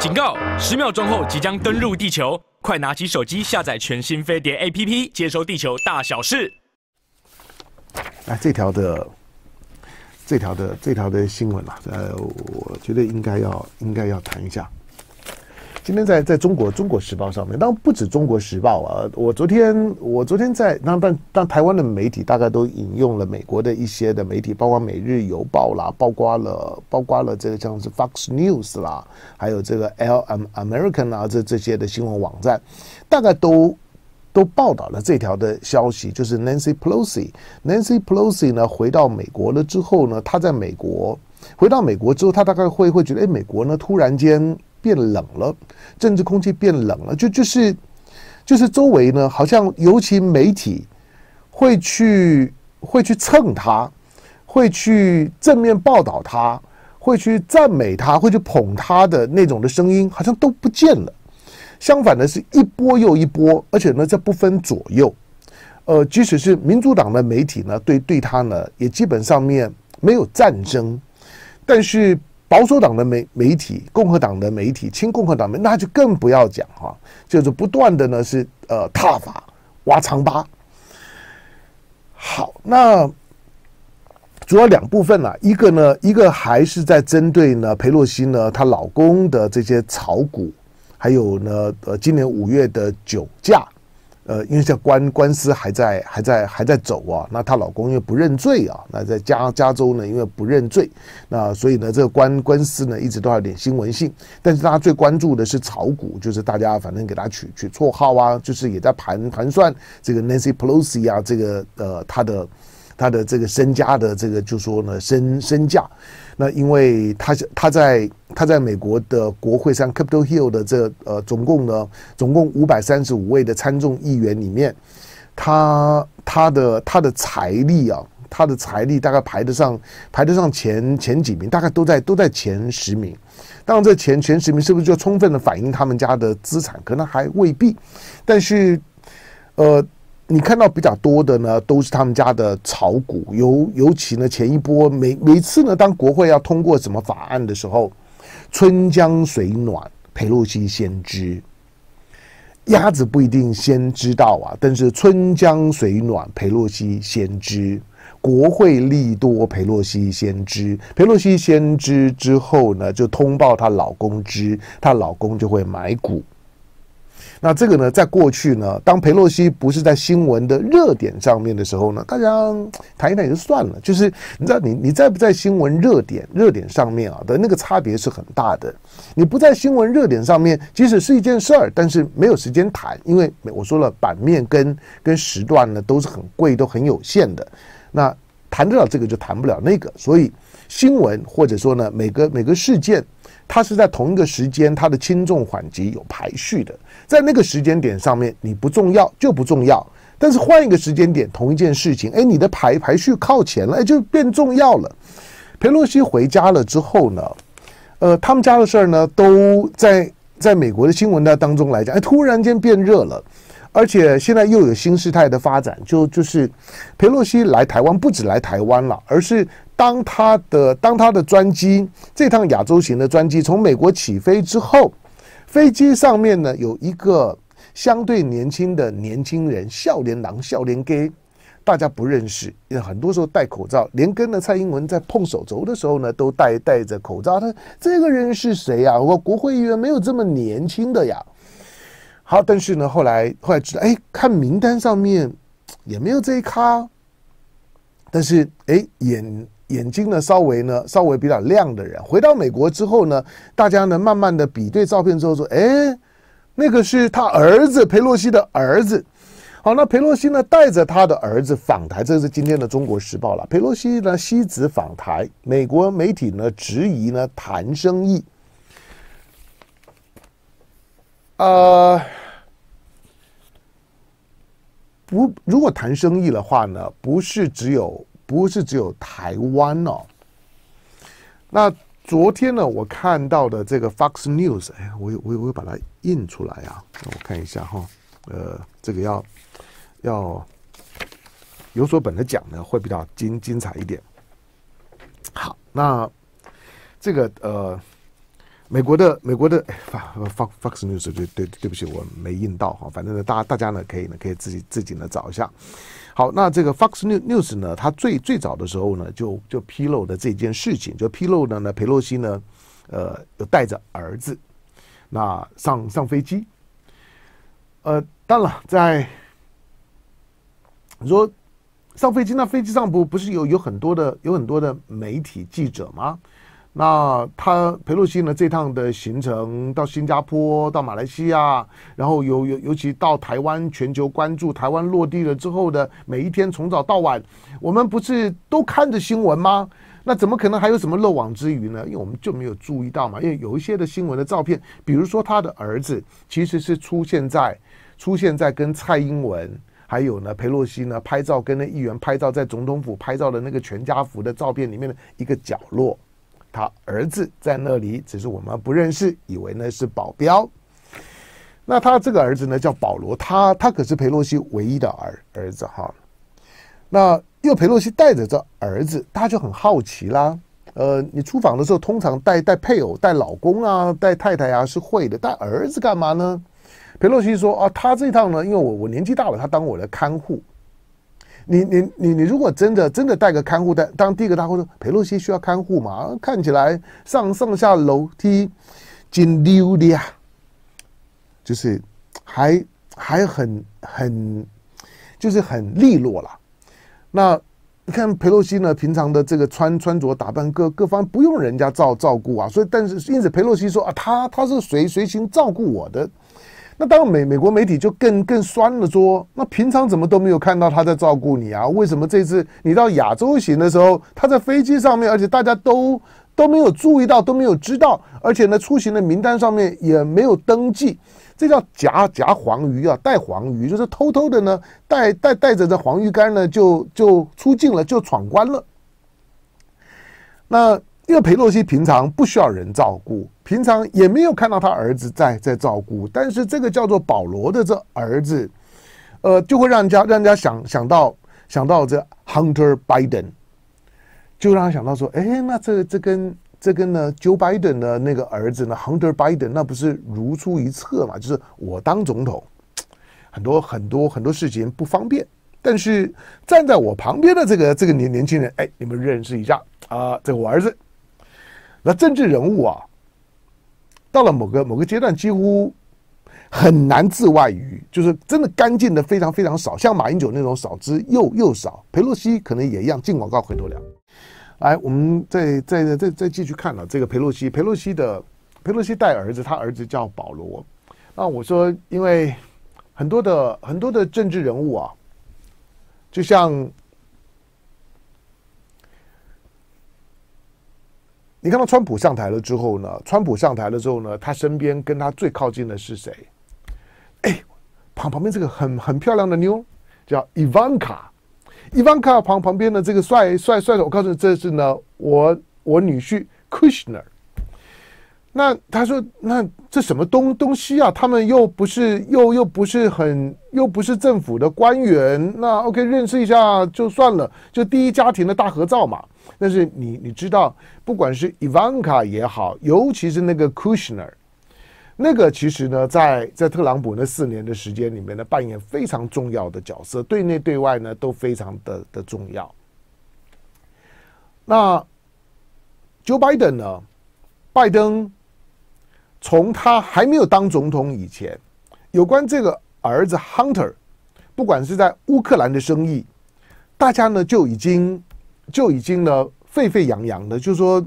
警告！十秒钟后即将登陆地球，快拿起手机下载全新飞碟 APP，接收地球大小事。来，这条的，这条的，这条的新闻嘛，呃，我觉得应该要，应该要谈一下。今天在在中国《中国时报》上面，当然不止《中国时报》啊。我昨天我昨天在，当但但台湾的媒体大概都引用了美国的一些的媒体，包括《每日邮报》啦，包括了包括了这个像是 Fox News 啦，还有这个 L M American 啊，这这些的新闻网站，大概都都报道了这条的消息，就是 Nancy Pelosi，Nancy Pelosi 呢回到美国了之后呢，他在美国回到美国之后，他大概会会觉得，哎，美国呢突然间。变冷了，政治空气变冷了，就就是，就是周围呢，好像尤其媒体会去会去蹭他，会去正面报道他，会去赞美他，会去捧他的那种的声音，好像都不见了。相反的是一波又一波，而且呢，这不分左右。呃，即使是民主党的媒体呢，对对他呢，也基本上面没有战争，但是。保守党的媒媒体，共和党的媒体，亲共和党媒那就更不要讲哈，就是不断的呢是呃踏伐挖长疤。好，那主要两部分啦，一个呢，一个还是在针对呢佩洛西呢她老公的这些炒股，还有呢呃今年五月的酒驾。呃，因为这官官司还在还在还在走啊，那她老公又不认罪啊，那在加加州呢，因为不认罪，那所以呢，这个官司呢一直都有点新闻性，但是大家最关注的是炒股，就是大家反正给他取取绰号啊，就是也在盘盘算这个 Nancy Pelosi 啊，这个呃他的他的这个身家的这个就说呢身身价。那因为他他在他在美国的国会上 Capitol Hill 的这呃总共呢总共五百三十五位的参众议员里面，他他的他的财力啊，他的财力大概排得上排得上前前几名，大概都在都在前十名。当然，这前前十名是不是就充分的反映他们家的资产？可能还未必。但是，呃。你看到比较多的呢，都是他们家的炒股，尤尤其呢，前一波每每次呢，当国会要通过什么法案的时候，春江水暖，佩洛西先知，鸭子不一定先知道啊，但是春江水暖，佩洛西先知，国会利多，佩洛西先知，佩洛西先知之后呢，就通报她老公知，她老公就会买股。那这个呢，在过去呢，当佩洛西不是在新闻的热点上面的时候呢，大家谈一谈也就算了。就是你知道，你你在不在新闻热点热点上面啊的那个差别是很大的。你不在新闻热点上面，即使是一件事儿，但是没有时间谈，因为我说了，版面跟跟时段呢都是很贵、都很有限的。那谈得了这个，就谈不了那个。所以新闻或者说呢，每个每个事件，它是在同一个时间，它的轻重缓急有排序的。在那个时间点上面，你不重要就不重要。但是换一个时间点，同一件事情，哎，你的排排序靠前了，哎，就变重要了。佩洛西回家了之后呢，呃，他们家的事儿呢，都在在美国的新闻的当中来讲，哎，突然间变热了，而且现在又有新事态的发展，就就是佩洛西来台湾不止来台湾了，而是当他的当他的专机这趟亚洲行的专机从美国起飞之后。飞机上面呢有一个相对年轻的年轻人，笑脸郎、笑脸 gay，大家不认识，因为很多时候戴口罩，连跟了蔡英文在碰手肘的时候呢，都戴戴着口罩。他这个人是谁呀？我国会议员没有这么年轻的呀。好，但是呢，后来后来知道，哎，看名单上面也没有这一咖，但是哎，也。眼睛呢稍微呢稍微比较亮的人回到美国之后呢，大家呢慢慢的比对照片之后说，哎，那个是他儿子佩洛西的儿子。好，那佩洛西呢带着他的儿子访台，这是今天的《中国时报》了。佩洛西呢西子访台，美国媒体呢质疑呢谈生意。呃，不，如果谈生意的话呢，不是只有。不是只有台湾哦。那昨天呢，我看到的这个 Fox News，哎我我我把它印出来啊，我看一下哈。呃，这个要要有所本的讲呢，会比较精精彩一点。好，那这个呃，美国的美国的，f o x Fox News，对对对不起，我没印到哈。反正呢，大大家呢可以呢，可以自己自己呢找一下。好，那这个 Fox New News 呢？它最最早的时候呢，就就披露的这件事情，就披露的呢，佩洛西呢，呃，有带着儿子，那上上飞机，呃，当然，在你说上飞机，那飞机上不不是有有很多的有很多的媒体记者吗？那他佩洛西呢？这趟的行程到新加坡，到马来西亚，然后尤尤尤其到台湾，全球关注台湾落地了之后的每一天，从早到晚，我们不是都看着新闻吗？那怎么可能还有什么漏网之鱼呢？因为我们就没有注意到嘛。因为有一些的新闻的照片，比如说他的儿子其实是出现在出现在跟蔡英文，还有呢佩洛西呢拍照跟那议员拍照在总统府拍照的那个全家福的照片里面的一个角落。他儿子在那里，只是我们不认识，以为那是保镖。那他这个儿子呢，叫保罗，他他可是佩洛西唯一的儿儿子哈。那因为佩洛西带着这儿子，他就很好奇啦。呃，你出访的时候通常带带配偶、带老公啊、带太太啊是会的，带儿子干嘛呢？佩洛西说啊，他这趟呢，因为我我年纪大了，他当我的看护。你你你你，如果真的真的带个看护，带当第一个大会说佩洛西需要看护嘛？看起来上上下楼梯，紧溜的呀，就是还还很很，就是很利落了。那你看佩洛西呢，平常的这个穿穿着打扮各各方不用人家照照顾啊，所以但是因此佩洛西说啊，他他是随随行照顾我的。那当美美国媒体就更更酸了说，那平常怎么都没有看到他在照顾你啊？为什么这次你到亚洲行的时候，他在飞机上面，而且大家都 都没有注意到，都没有知道，而且呢，出行的名单上面也没有登记，这叫夹夹黄鱼啊，带黄鱼就是偷偷的呢，带带带着这黄鱼竿呢，就就出境了，就闯关了。那。因为佩洛西平常不需要人照顾，平常也没有看到他儿子在在照顾，但是这个叫做保罗的这儿子，呃，就会让人家让人家想想到想到这 Hunter Biden，就让他想到说，哎，那这这跟这跟呢 Joe Biden 的那个儿子呢 Hunter Biden 那不是如出一辙嘛？就是我当总统，很多很多很多事情不方便，但是站在我旁边的这个这个年年轻人，哎，你们认识一下啊，这个我儿子。那政治人物啊，到了某个某个阶段，几乎很难自外于，就是真的干净的非常非常少。像马英九那种少之又又少，佩洛西可能也一样，进广告回头聊。来，我们再再再再继续看了这个佩洛西，佩洛西的佩洛西带儿子，他儿子叫保罗。那我说，因为很多的很多的政治人物啊，就像。你看到川普上台了之后呢？川普上台了之后呢？他身边跟他最靠近的是谁？哎，旁旁边这个很很漂亮的妞叫伊万卡，伊万卡旁旁边的这个帅帅帅的，我告诉你，这是呢，我我女婿 Kushner。那他说，那这什么东东西啊？他们又不是又又不是很又不是政府的官员，那 OK，认识一下就算了，就第一家庭的大合照嘛。但是你你知道，不管是伊万卡也好，尤其是那个 Kushner，那个其实呢，在在特朗普那四年的时间里面呢，扮演非常重要的角色，对内对外呢都非常的的重要。那 Joe Biden 呢，拜登从他还没有当总统以前，有关这个儿子 Hunter，不管是在乌克兰的生意，大家呢就已经。就已经呢沸沸扬扬的，就是说，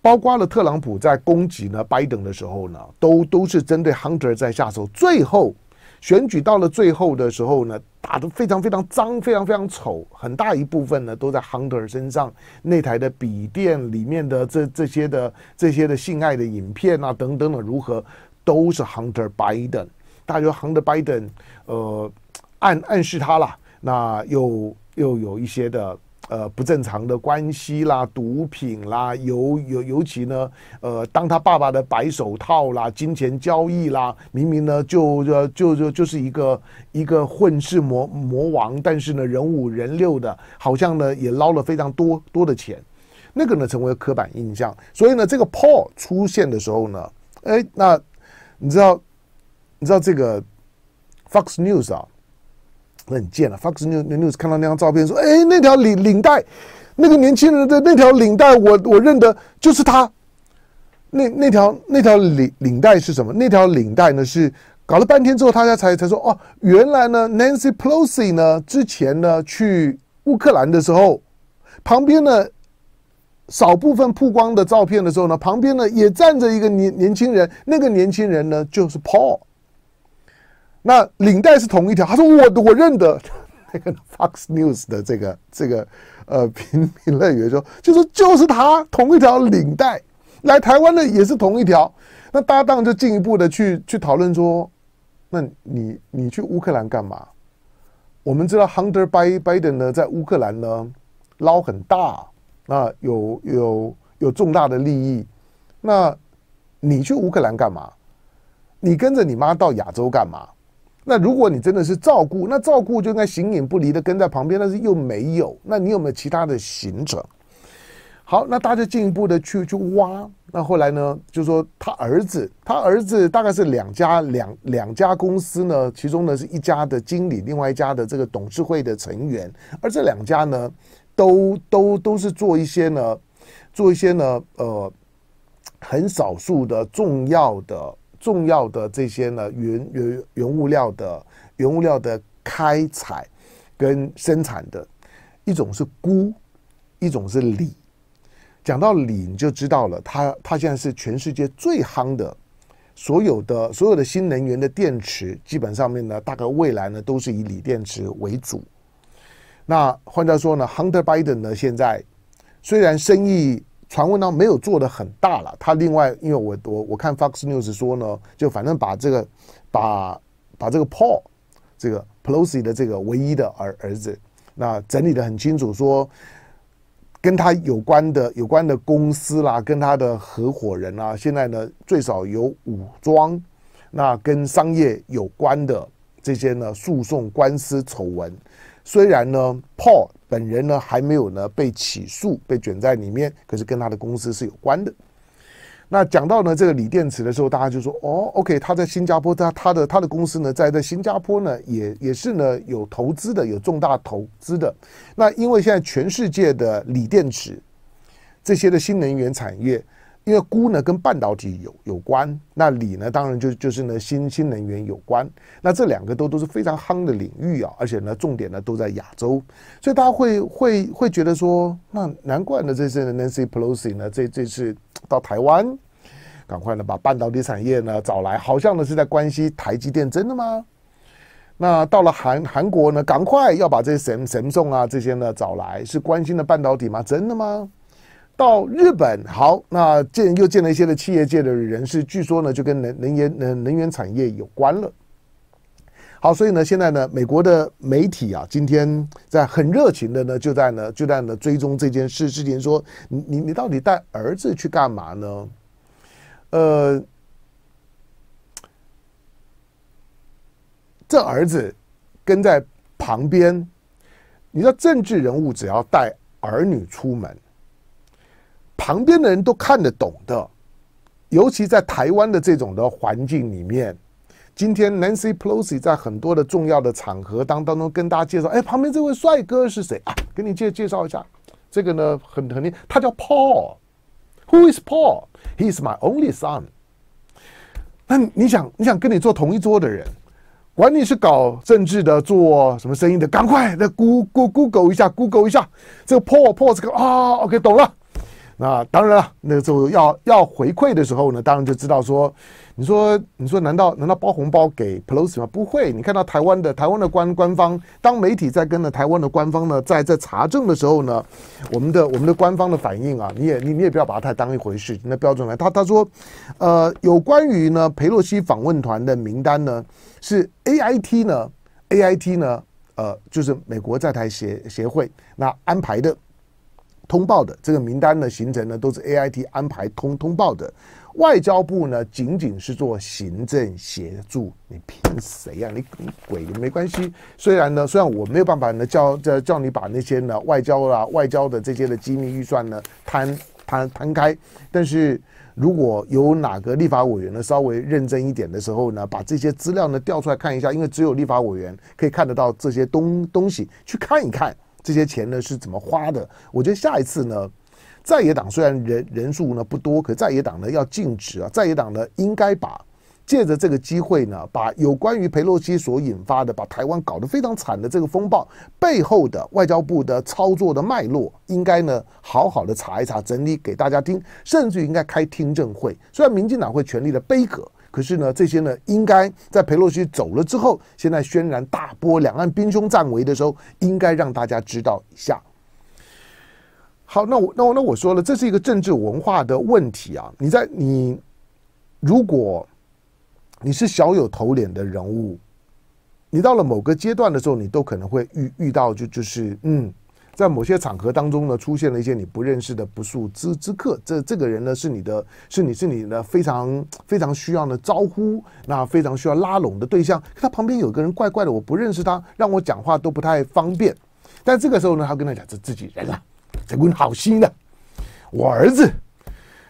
包括了特朗普在攻击呢拜登的时候呢，都都是针对 Hunter 在下手。最后选举到了最后的时候呢，打的非常非常脏，非常非常丑，很大一部分呢都在 Hunter 身上。那台的笔电里面的这这些的这些的性爱的影片啊，等等等如何，都是 Hunter Biden。大家说 Hunter Biden，呃，暗暗示他了。那又又有一些的呃不正常的关系啦，毒品啦，尤尤尤其呢，呃，当他爸爸的白手套啦，金钱交易啦，明明呢就就就就就是一个一个混世魔魔王，但是呢，人五人六的，好像呢也捞了非常多多的钱，那个呢成为刻板印象。所以呢，这个 Paul 出现的时候呢，哎，那你知道你知道这个 Fox News 啊？很贱了，Fox News News 看到那张照片说：“哎，那条领领带，那个年轻人的那条领带，我我认得，就是他。那那条那条领领带是什么？那条领带呢？是搞了半天之后，大家才才说哦，原来呢，Nancy Pelosi 呢，之前呢去乌克兰的时候，旁边呢少部分曝光的照片的时候呢，旁边呢也站着一个年年轻人，那个年轻人呢就是 Paul。”那领带是同一条，他说我我认得 那个 Fox News 的这个这个呃评评论员说，就是就是他同一条领带来台湾的也是同一条。那搭档就进一步的去去讨论说，那你你去乌克兰干嘛？我们知道 Hunter b Biden 呢在乌克兰呢捞很大，那有有有重大的利益。那你去乌克兰干嘛？你跟着你妈到亚洲干嘛？那如果你真的是照顾，那照顾就应该形影不离的跟在旁边，但是又没有，那你有没有其他的行程？好，那大家进一步的去去挖，那后来呢，就说他儿子，他儿子大概是两家两两家公司呢，其中呢是一家的经理，另外一家的这个董事会的成员，而这两家呢，都都都是做一些呢，做一些呢，呃，很少数的重要的。重要的这些呢，原原原物料的原物料的开采跟生产的，一种是钴，一种是锂。讲到锂，你就知道了，它它现在是全世界最夯的。所有的所有的新能源的电池，基本上面呢，大概未来呢，都是以锂电池为主。那换句话说呢，Hunter Biden 呢，现在虽然生意。传闻呢没有做的很大了，他另外因为我我我看 Fox News 说呢，就反正把这个把把这个 Paul 这个 Pelosi 的这个唯一的儿儿子，那整理的很清楚，说跟他有关的有关的公司啦，跟他的合伙人啊，现在呢最少有五桩，那跟商业有关的这些呢诉讼官司丑闻，虽然呢 Paul。本人呢还没有呢被起诉被卷在里面，可是跟他的公司是有关的。那讲到呢这个锂电池的时候，大家就说哦，OK，他在新加坡，他他的他的公司呢在在新加坡呢也也是呢有投资的，有重大投资的。那因为现在全世界的锂电池这些的新能源产业。因为钴呢跟半导体有有关，那锂呢当然就就是呢新新能源有关，那这两个都都是非常夯的领域啊，而且呢重点呢都在亚洲，所以大家会会会觉得说，那难怪呢这次呢 Nancy Pelosi 呢这这次到台湾，赶快呢把半导体产业呢找来，好像呢是在关心台积电，真的吗？那到了韩韩国呢，赶快要把这些神神送啊这些呢找来，是关心的半导体吗？真的吗？到日本，好，那见又见了一些的企业界的人士，据说呢就跟能能源、能能源产业有关了。好，所以呢，现在呢，美国的媒体啊，今天在很热情的呢，就在呢，就在呢追踪这件事事情，说你你你到底带儿子去干嘛呢？呃，这儿子跟在旁边，你说政治人物只要带儿女出门。旁边的人都看得懂的，尤其在台湾的这种的环境里面，今天 Nancy Pelosi 在很多的重要的场合当当中跟大家介绍，哎，旁边这位帅哥是谁啊？给你介介绍一下，这个呢很肯定，他叫 Paul。Who is Paul? He is my only son。那你想，你想跟你坐同一桌的人，管你是搞政治的，做什么生意的，赶快来 Google Google 一下，Google 一下，这个 Paul Paul 这个啊，OK，懂了。那当然了，那时候要要回馈的时候呢，当然就知道说，你说你说，难道难道包红包给 Pelosi 吗？不会，你看到台湾的台湾的官官方，当媒体在跟呢台湾的官方呢在在查证的时候呢，我们的我们的官方的反应啊，你也你你也不要把它太当一回事。那标准来，他他说，呃，有关于呢佩洛西访问团的名单呢是 AIT 呢，AIT 呢，呃，就是美国在台协协会那安排的。通报的这个名单的形成呢，都是 A I T 安排通通报的，外交部呢仅仅是做行政协助。你骗谁呀？你你鬼没关系。虽然呢，虽然我没有办法呢叫叫叫你把那些呢外交啦、外交的这些的机密预算呢摊摊摊开，但是如果有哪个立法委员呢稍微认真一点的时候呢，把这些资料呢调出来看一下，因为只有立法委员可以看得到这些东东西，去看一看。这些钱呢是怎么花的？我觉得下一次呢，在野党虽然人人数呢不多，可在野党呢要禁止啊，在野党呢应该把借着这个机会呢，把有关于佩洛西所引发的、把台湾搞得非常惨的这个风暴背后的外交部的操作的脉络，应该呢好好的查一查、整理给大家听，甚至于应该开听证会。虽然民进党会全力的背阁。可是呢，这些呢，应该在佩洛西走了之后，现在轩然大波两岸兵凶战危的时候，应该让大家知道一下。好，那我那我那我说了，这是一个政治文化的问题啊。你在你，如果你是小有头脸的人物，你到了某个阶段的时候，你都可能会遇遇到，就就是嗯。在某些场合当中呢，出现了一些你不认识的不速之之客。这这个人呢，是你的，是你是你的非常非常需要呢招呼，那非常需要拉拢的对象。他旁边有个人怪怪的，我不认识他，让我讲话都不太方便。但这个时候呢，他跟他讲，这自己人了，这问好心的，我儿子。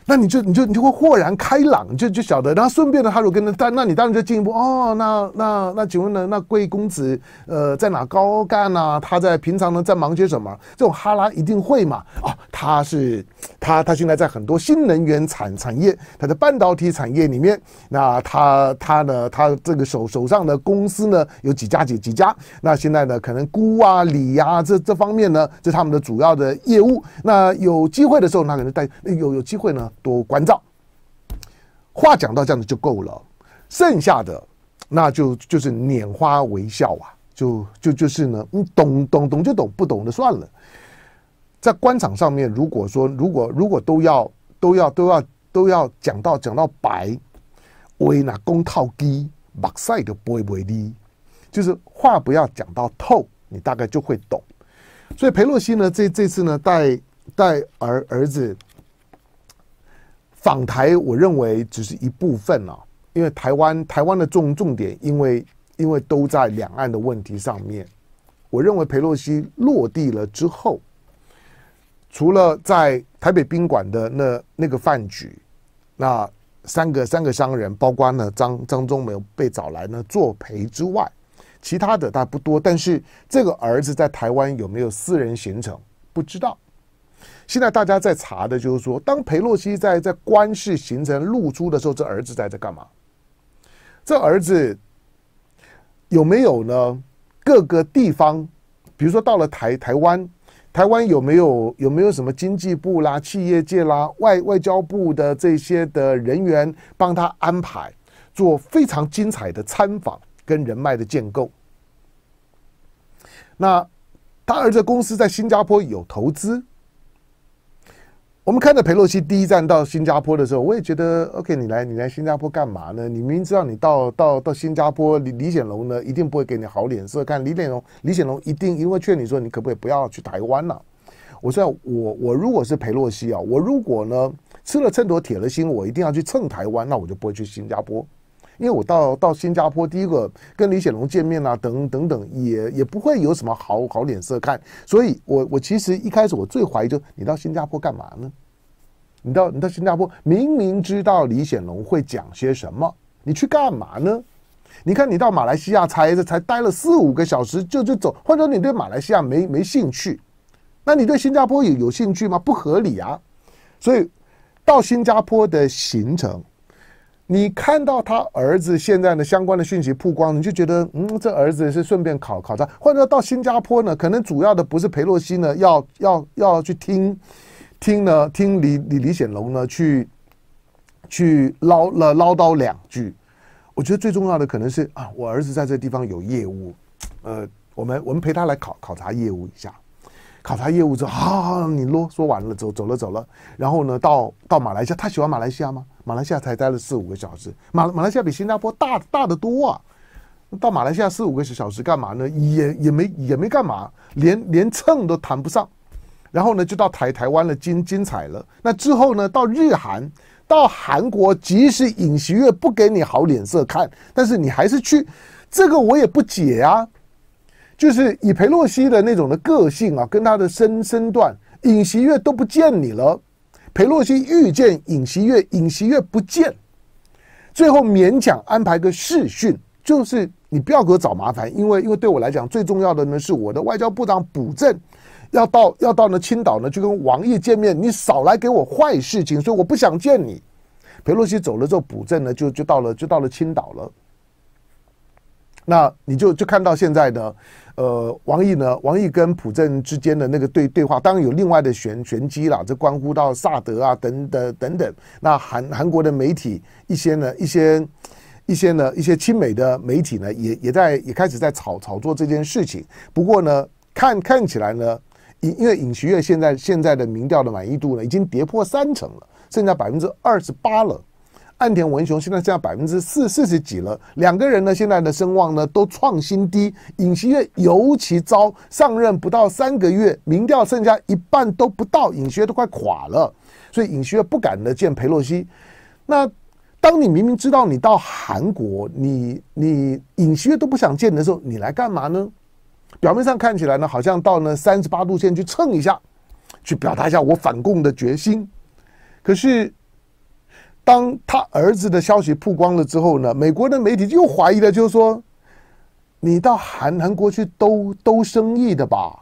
那你就你就你就会豁然开朗，就就晓得。然后顺便呢，他如果跟但那你当然就进一步哦。那那那，请问呢？那贵公子呃，在哪高干呢？他在平常呢，在忙些什么？这种哈拉一定会嘛？哦，他是他他现在在很多新能源产产业，他的半导体产业里面。那他他呢，他这个手手上的公司呢，有几家几几家？那现在呢，可能钴啊、锂啊这这方面呢，是他们的主要的业务。那有机会的时候，那可能带有有机会呢。多关照，话讲到这样子就够了，剩下的那就就是拈花微笑啊，就就就是呢，你懂懂懂就懂，不懂的算了。在官场上面，如果说如果如果都要都要都要都要讲到讲到白，为那公套低，马赛就不会低，就是话不要讲到透，你大概就会懂。所以裴洛西呢，这这次呢，带带儿儿子。访台，我认为只是一部分啊，因为台湾台湾的重重点，因为因为都在两岸的问题上面。我认为佩洛西落地了之后，除了在台北宾馆的那那个饭局，那三个三个商人，包括呢张张忠谋被找来呢作陪之外，其他的他不多。但是这个儿子在台湾有没有私人行程，不知道。现在大家在查的就是说，当佩洛西在在关市形成露珠的时候，这儿子在这干嘛？这儿子有没有呢？各个地方，比如说到了台台湾，台湾有没有有没有什么经济部啦、企业界啦、外外交部的这些的人员帮他安排做非常精彩的参访跟人脉的建构？那他儿子公司在新加坡有投资？我们看着佩洛西第一站到新加坡的时候，我也觉得 OK，你来你来新加坡干嘛呢？你明知道你到到到新加坡，李李显龙呢一定不会给你好脸色看。李显龙，李显龙一定因为劝你说，你可不可以不要去台湾了？’我说我我如果是佩洛西啊，我如果呢吃了秤砣铁了心，我一定要去蹭台湾，那我就不会去新加坡。因为我到到新加坡，第一个跟李显龙见面啊，等等等，也也不会有什么好好脸色看。所以，我我其实一开始我最怀疑，就你到新加坡干嘛呢？你到你到新加坡，明明知道李显龙会讲些什么，你去干嘛呢？你看你到马来西亚才才待了四五个小时就就走，或者你对马来西亚没没兴趣，那你对新加坡有有兴趣吗？不合理啊！所以到新加坡的行程。你看到他儿子现在的相关的讯息曝光，你就觉得嗯，这儿子是顺便考考察。或说到新加坡呢，可能主要的不是裴洛西呢，要要要去听听呢，听李李李显龙呢去去唠了唠叨两句。我觉得最重要的可能是啊，我儿子在这地方有业务，呃，我们我们陪他来考考察业务一下，考察业务之后啊，你啰嗦完了走走了走了，然后呢到到马来西亚，他喜欢马来西亚吗？马来西亚才待了四五个小时，马马来西亚比新加坡大大得多啊！到马来西亚四五个小时干嘛呢？也也没也没干嘛，连连蹭都谈不上。然后呢，就到台台湾了，精精彩了。那之后呢，到日韩，到韩国，即使尹锡悦不给你好脸色看，但是你还是去，这个我也不解啊。就是以裴洛西的那种的个性啊，跟他的身身段，尹锡悦都不见你了。裴洛西遇见尹锡悦，尹锡悦不见，最后勉强安排个视讯，就是你不要给我找麻烦，因为因为对我来讲最重要的呢是我的外交部长补正要到要到呢青岛呢就跟王毅见面，你少来给我坏事情，所以我不想见你。裴洛西走了之后，补正呢就就到了就到了青岛了。那你就就看到现在呢，呃，王毅呢，王毅跟朴正之间的那个对对话，当然有另外的玄玄机啦，这关乎到萨德啊，等等等等。那韩韩国的媒体一些呢，一些一些呢，一些亲美的媒体呢，也也在也开始在炒炒作这件事情。不过呢，看看起来呢，因因为尹锡悦现在现在的民调的满意度呢，已经跌破三成了，剩下百分之二十八了。岸田文雄现在剩下百分之四四十几了，两个人呢现在的声望呢都创新低，尹锡悦尤其遭上任不到三个月，民调剩下一半都不到，尹锡悦都快垮了，所以尹锡悦不敢的见裴洛西。那当你明明知道你到韩国，你你尹锡悦都不想见的时候，你来干嘛呢？表面上看起来呢，好像到呢三十八度线去蹭一下，去表达一下我反共的决心，可是。当他儿子的消息曝光了之后呢，美国的媒体又怀疑了，就是说，你到韩韩国去兜兜生意的吧？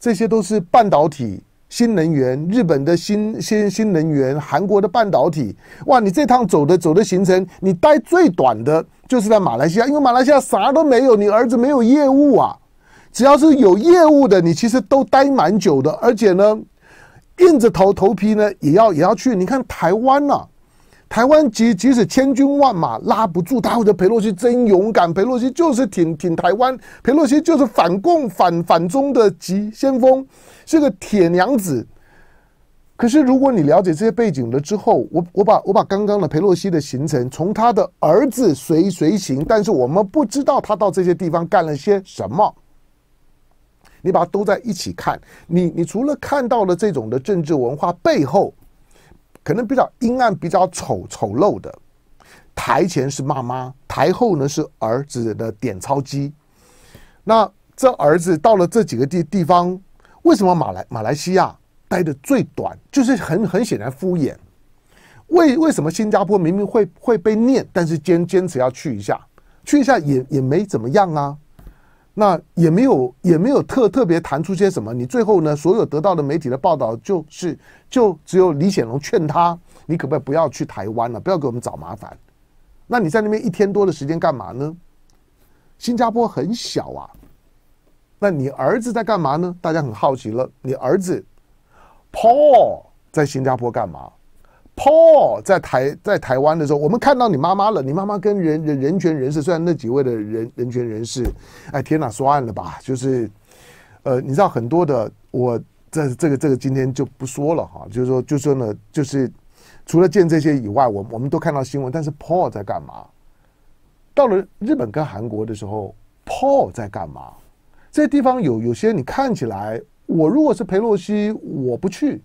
这些都是半导体、新能源，日本的新新新能源，韩国的半导体。哇，你这趟走的走的行程，你待最短的就是在马来西亚，因为马来西亚啥都没有，你儿子没有业务啊。只要是有业务的，你其实都待蛮久的，而且呢，硬着头头皮呢，也要也要去。你看台湾啊。台湾即即使千军万马拉不住他，或者佩洛西真勇敢，佩洛西就是挺挺台湾，佩洛西就是反共反反中的急先锋，是个铁娘子。可是如果你了解这些背景了之后，我我把我把刚刚的佩洛西的行程，从他的儿子随随行，但是我们不知道他到这些地方干了些什么。你把它都在一起看，你你除了看到了这种的政治文化背后。可能比较阴暗、比较丑丑陋的，台前是妈妈，台后呢是儿子的点钞机。那这儿子到了这几个地地方，为什么马来马来西亚待的最短？就是很很显然敷衍。为为什么新加坡明明会会被念，但是坚坚持要去一下，去一下也也没怎么样啊？那也没有，也没有特特别谈出些什么。你最后呢？所有得到的媒体的报道就是，就只有李显龙劝他，你可不可以不要去台湾了，不要给我们找麻烦。那你在那边一天多的时间干嘛呢？新加坡很小啊。那你儿子在干嘛呢？大家很好奇了。你儿子 Paul 在新加坡干嘛？Paul 在台在台湾的时候，我们看到你妈妈了。你妈妈跟人人人权人士，虽然那几位的人人权人士，哎，天哪，算了吧？就是，呃，你知道很多的，我这这个这个今天就不说了哈。就是说，就说呢，就是除了见这些以外，我我们都看到新闻，但是 Paul 在干嘛？到了日本跟韩国的时候，Paul 在干嘛？这些地方有有些你看起来，我如果是裴洛西，我不去。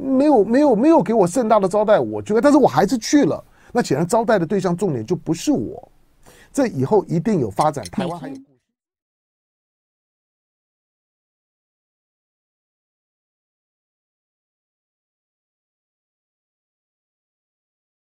没有没有没有给我盛大的招待，我觉得，但是我还是去了。那显然招待的对象重点就不是我，这以后一定有发展。台湾还有。